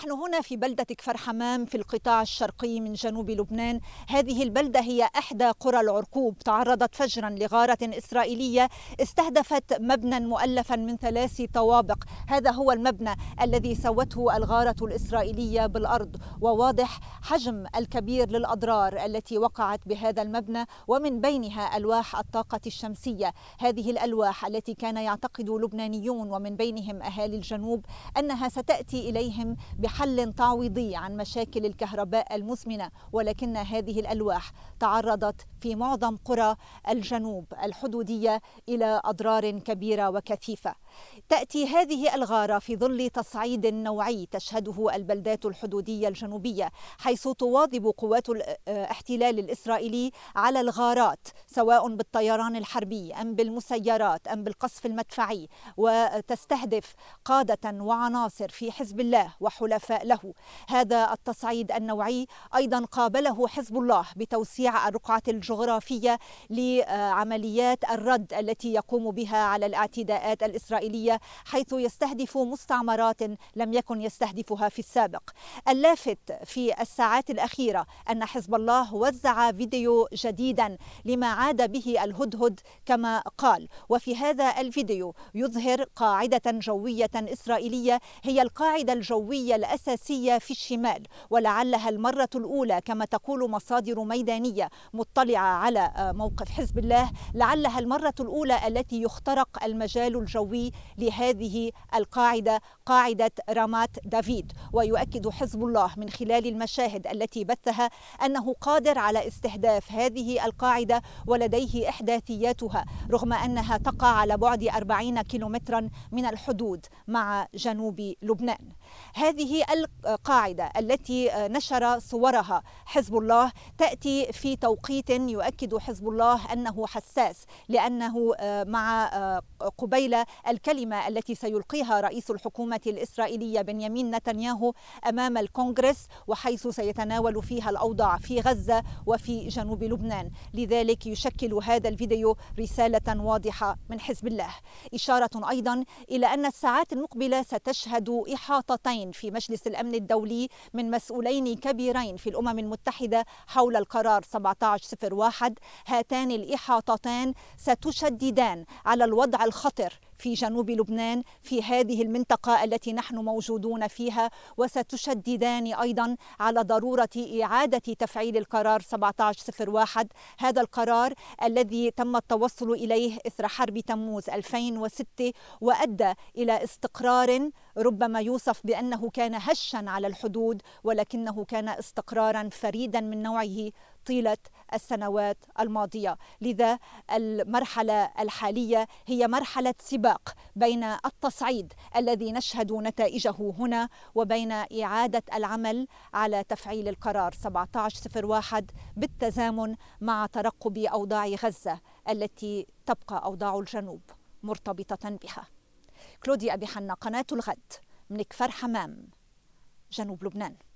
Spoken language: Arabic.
نحن هنا في بلدة كفر حمام في القطاع الشرقي من جنوب لبنان هذه البلدة هي إحدى قرى العرقوب تعرضت فجرا لغارة إسرائيلية استهدفت مبنى مؤلفا من ثلاث طوابق هذا هو المبنى الذي سوته الغارة الإسرائيلية بالأرض وواضح حجم الكبير للأضرار التي وقعت بهذا المبنى ومن بينها ألواح الطاقة الشمسية هذه الألواح التي كان يعتقد لبنانيون ومن بينهم أهالي الجنوب أنها ستأتي إليهم بحل تعويضي عن مشاكل الكهرباء المزمنه ولكن هذه الالواح تعرضت في معظم قرى الجنوب الحدوديه الى اضرار كبيره وكثيفه. تاتي هذه الغاره في ظل تصعيد نوعي تشهده البلدات الحدوديه الجنوبيه حيث تواظب قوات الاحتلال آه، الاسرائيلي على الغارات سواء بالطيران الحربي ام بالمسيرات ام بالقصف المدفعي وتستهدف قاده وعناصر في حزب الله وحلفاء الكفاء له هذا التصعيد النوعي أيضا قابله حزب الله بتوسيع الرقعة الجغرافية لعمليات الرد التي يقوم بها على الاعتداءات الإسرائيلية حيث يستهدف مستعمرات لم يكن يستهدفها في السابق اللافت في الساعات الأخيرة أن حزب الله وزع فيديو جديدا لما عاد به الهدهد كما قال وفي هذا الفيديو يظهر قاعدة جوية إسرائيلية هي القاعدة الجوية أساسية في الشمال ولعلها المرة الأولى كما تقول مصادر ميدانية مطلعة على موقف حزب الله لعلها المرة الأولى التي يخترق المجال الجوي لهذه القاعدة قاعدة رامات دافيد ويؤكد حزب الله من خلال المشاهد التي بثها أنه قادر على استهداف هذه القاعدة ولديه إحداثياتها رغم أنها تقع على بعد 40 كيلومترا من الحدود مع جنوب لبنان هذه هذه القاعدة التي نشر صورها حزب الله تأتي في توقيت يؤكد حزب الله أنه حساس لأنه آه، مع آه، قبيل الكلمة التي سيلقيها رئيس الحكومة الإسرائيلية بنيامين نتنياهو أمام الكونغرس وحيث سيتناول فيها الأوضاع في غزة وفي جنوب لبنان لذلك يشكل هذا الفيديو رسالة واضحة من حزب الله إشارة أيضا إلى أن الساعات المقبلة ستشهد إحاطتين في مجلس مجلس الأمن الدولي من مسؤولين كبيرين في الأمم المتحدة حول القرار 1701 هاتان الإحاطتان ستشددان على الوضع الخطر في جنوب لبنان في هذه المنطقة التي نحن موجودون فيها وستشددان أيضا على ضرورة إعادة تفعيل القرار 1701 هذا القرار الذي تم التوصل إليه إثر حرب تموز 2006 وأدى إلى استقرار ربما يوصف بأنه كان هشا على الحدود ولكنه كان استقرارا فريدا من نوعه طيله السنوات الماضيه، لذا المرحله الحاليه هي مرحله سباق بين التصعيد الذي نشهد نتائجه هنا وبين اعاده العمل على تفعيل القرار 1701 بالتزامن مع ترقب اوضاع غزه التي تبقى اوضاع الجنوب مرتبطه بها. كلودي ابي حنا قناه الغد من كفر حمام جنوب لبنان